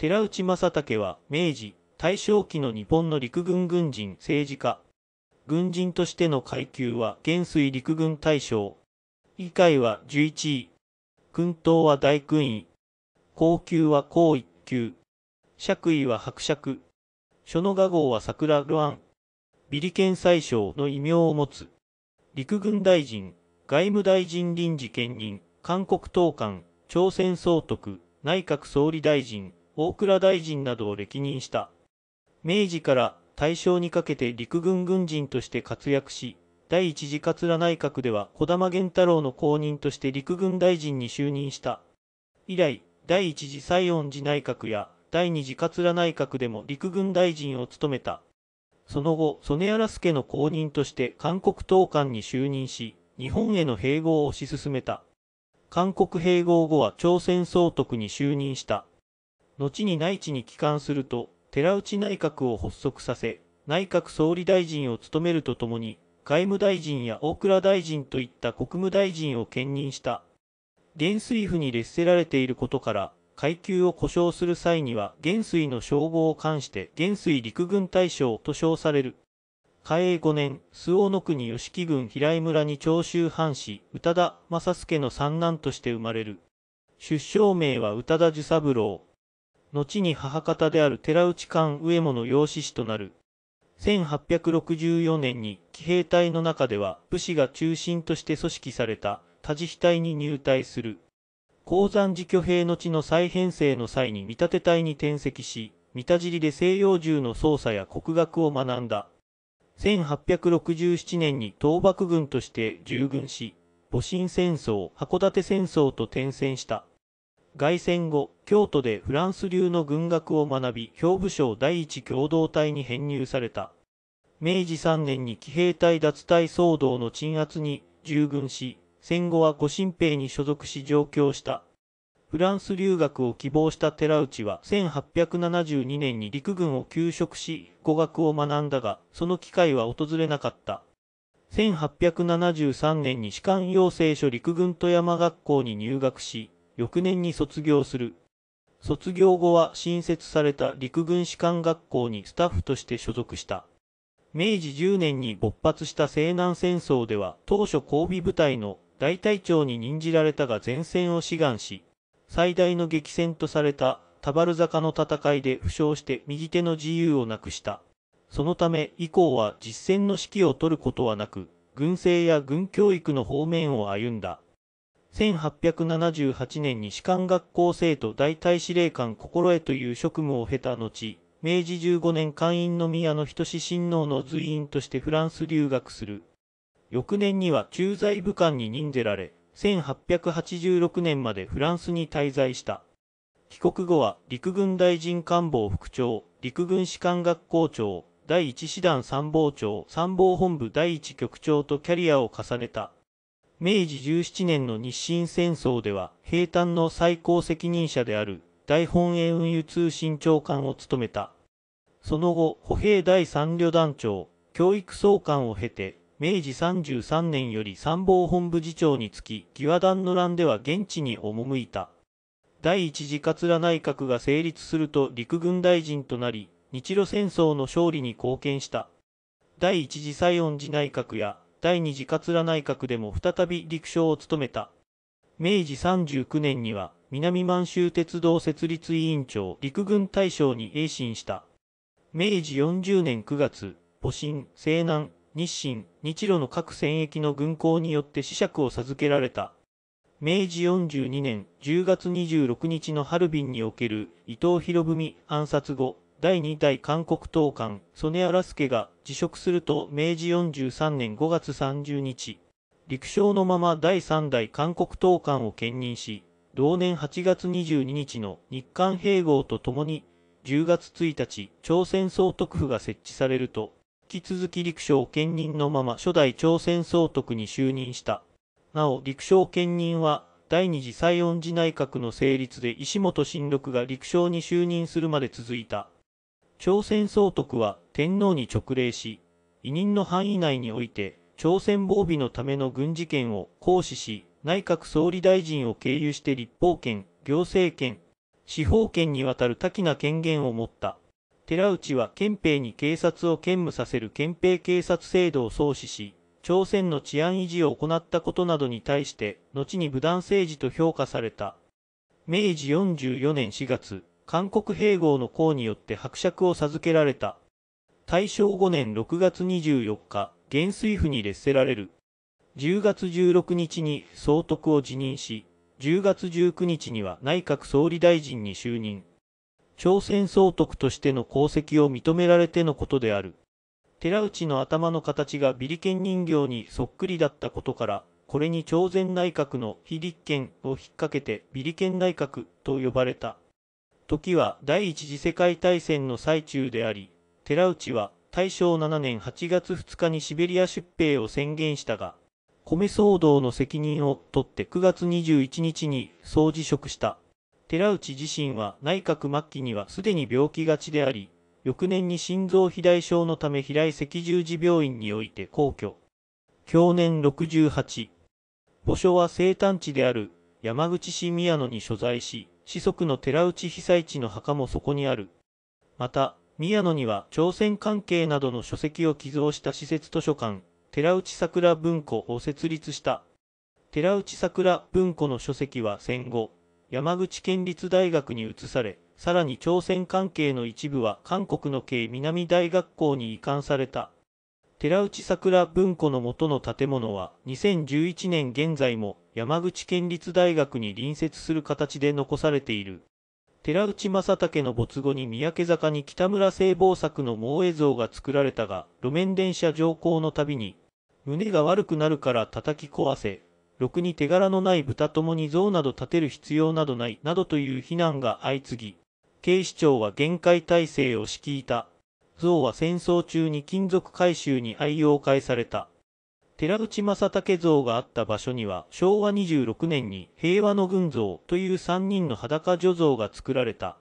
寺内正武は明治、大正期の日本の陸軍軍人政治家。軍人としての階級は元帥陸軍大将。議会は11位。軍刀は大勲位。高級は高一級。爵位は伯爵。書の画号は桜ルアン。ビリケン宰相の異名を持つ。陸軍大臣、外務大臣臨時兼任、韓国党官、朝鮮総督、内閣総理大臣、大蔵大臣などを歴任した。明治から大正にかけて陸軍軍人として活躍し、第一次桂内閣では児玉源太郎の後任として陸軍大臣に就任した。以来、第一次西園寺内閣や第二次桂内閣でも陸軍大臣を務めた。その後、曽根荒助の後任として韓国統監に就任し、日本への併合を推し進めた。韓国併合後は朝鮮総督に就任した。後に内地に帰還すると、寺内内閣を発足させ、内閣総理大臣を務めるとともに、外務大臣や大蔵大臣といった国務大臣を兼任した。元帥府に劣せられていることから、階級を故障する際には元帥の称号を冠して元帥陸軍大将と称される。嘉永5年、周防の国吉木郡平井村に長州藩士、宇多田正助の三男として生まれる。出生名は宇多田寿三郎、後に母方である寺内勘上野の養子師となる。1864年に騎兵隊の中では武士が中心として組織された多治飛隊に入隊する。鉱山寺挙兵の地の再編成の際に見立て隊に転籍し、三田尻で西洋銃の操作や国学を学んだ。1867年に倒幕軍として従軍し、戊辰戦争、函館戦争と転戦した。外戦後、京都でフランス流の軍学を学び、兵部省第一共同体に編入された。明治3年に騎兵隊脱退騒動の鎮圧に従軍し、戦後は御神兵に所属し上京した。フランス留学を希望した寺内は1872年に陸軍を休職し、語学を学んだが、その機会は訪れなかった。1873年に士官養成所陸軍富山学校に入学し、翌年に卒業する。卒業後は新設された陸軍士官学校にスタッフとして所属した。明治10年に勃発した西南戦争では当初交尾部隊の大隊長に任じられたが前線を志願し、最大の激戦とされた田原坂の戦いで負傷して右手の自由をなくした。そのため以降は実戦の指揮を取ることはなく、軍政や軍教育の方面を歩んだ。1878年に士官学校生徒大隊司令官心得という職務を経た後、明治15年会員の宮野仁志親王の随員としてフランス留学する。翌年には駐在武官に任ぜられ、1886年までフランスに滞在した。帰国後は陸軍大臣官房副長、陸軍士官学校長、第一師団参謀長、参謀本部第一局長とキャリアを重ねた。明治17年の日清戦争では、兵隊の最高責任者である大本営運輸通信長官を務めた。その後、歩兵第三旅団長、教育総監を経て、明治33年より参謀本部次長につき、義和団の乱では現地に赴いた。第一次桂内閣が成立すると陸軍大臣となり、日露戦争の勝利に貢献した。第一次西恩寺内閣や第二次桂内閣でも再び陸将を務めた。明治39年には南満州鉄道設立委員長陸軍大将に栄進した。明治40年9月、戊辰、西南、日清、日露の各戦役の軍港によって死釈を授けられた。明治42年10月26日のハルビンにおける伊藤博文暗殺後、第2代韓国党官、曽根荒助が辞職すると明治43年5月30日、陸将のまま第3代韓国党官を兼任し、同年8月22日の日韓併合とともに、10月1日、朝鮮総督府が設置されると、引き続き陸将兼任のまま初代朝鮮総督に就任した。なお、陸将兼任は、第二次西恩寺内閣の成立で石本新六が陸将に就任するまで続いた。朝鮮総督は天皇に直令し、委任の範囲内において、朝鮮防備のための軍事権を行使し、内閣総理大臣を経由して立法権、行政権、司法権にわたる多岐な権限を持った。寺内は憲兵に警察を兼務させる憲兵警察制度を創始し、朝鮮の治安維持を行ったことなどに対して、後に武断政治と評価された。明治44年4月、韓国併合の功によって伯爵を授けられた。大正5年6月24日、元帥府に列せられる。10月16日に総督を辞任し、10月19日には内閣総理大臣に就任。朝鮮総督としての功績を認められてのことである。寺内の頭の形がビリケン人形にそっくりだったことから、これに朝鮮内閣の非立憲を引っ掛けてビリケン内閣と呼ばれた。時は第一次世界大戦の最中であり、寺内は大正7年8月2日にシベリア出兵を宣言したが、米騒動の責任を取って9月21日に総辞職した。寺内自身は内閣末期にはすでに病気がちであり、翌年に心臓肥大症のため平井赤十字病院において皇居。去年68。墓所は生誕地である山口市宮野に所在し、子息の寺内被災地の墓もそこにある。また、宮野には朝鮮関係などの書籍を寄贈した施設図書館、寺内桜文庫を設立した。寺内桜文庫の書籍は戦後、山口県立大学に移され、さらに朝鮮関係の一部は韓国の系南大学校に移管された。寺内桜文庫の元の建物は2011年現在も山口県立大学に隣接する形で残されている。寺内正武の没後に三宅坂に北村聖望作の萌え像が作られたが、路面電車乗降のたびに、胸が悪くなるから叩き壊せ、ろくに手柄のない豚ともに像など立てる必要などない、などという非難が相次ぎ、警視庁は限界体制を敷いた。像は戦争中に金属回収に愛用会された。寺内正武像があった場所には昭和26年に平和の群像という3人の裸女像が作られた。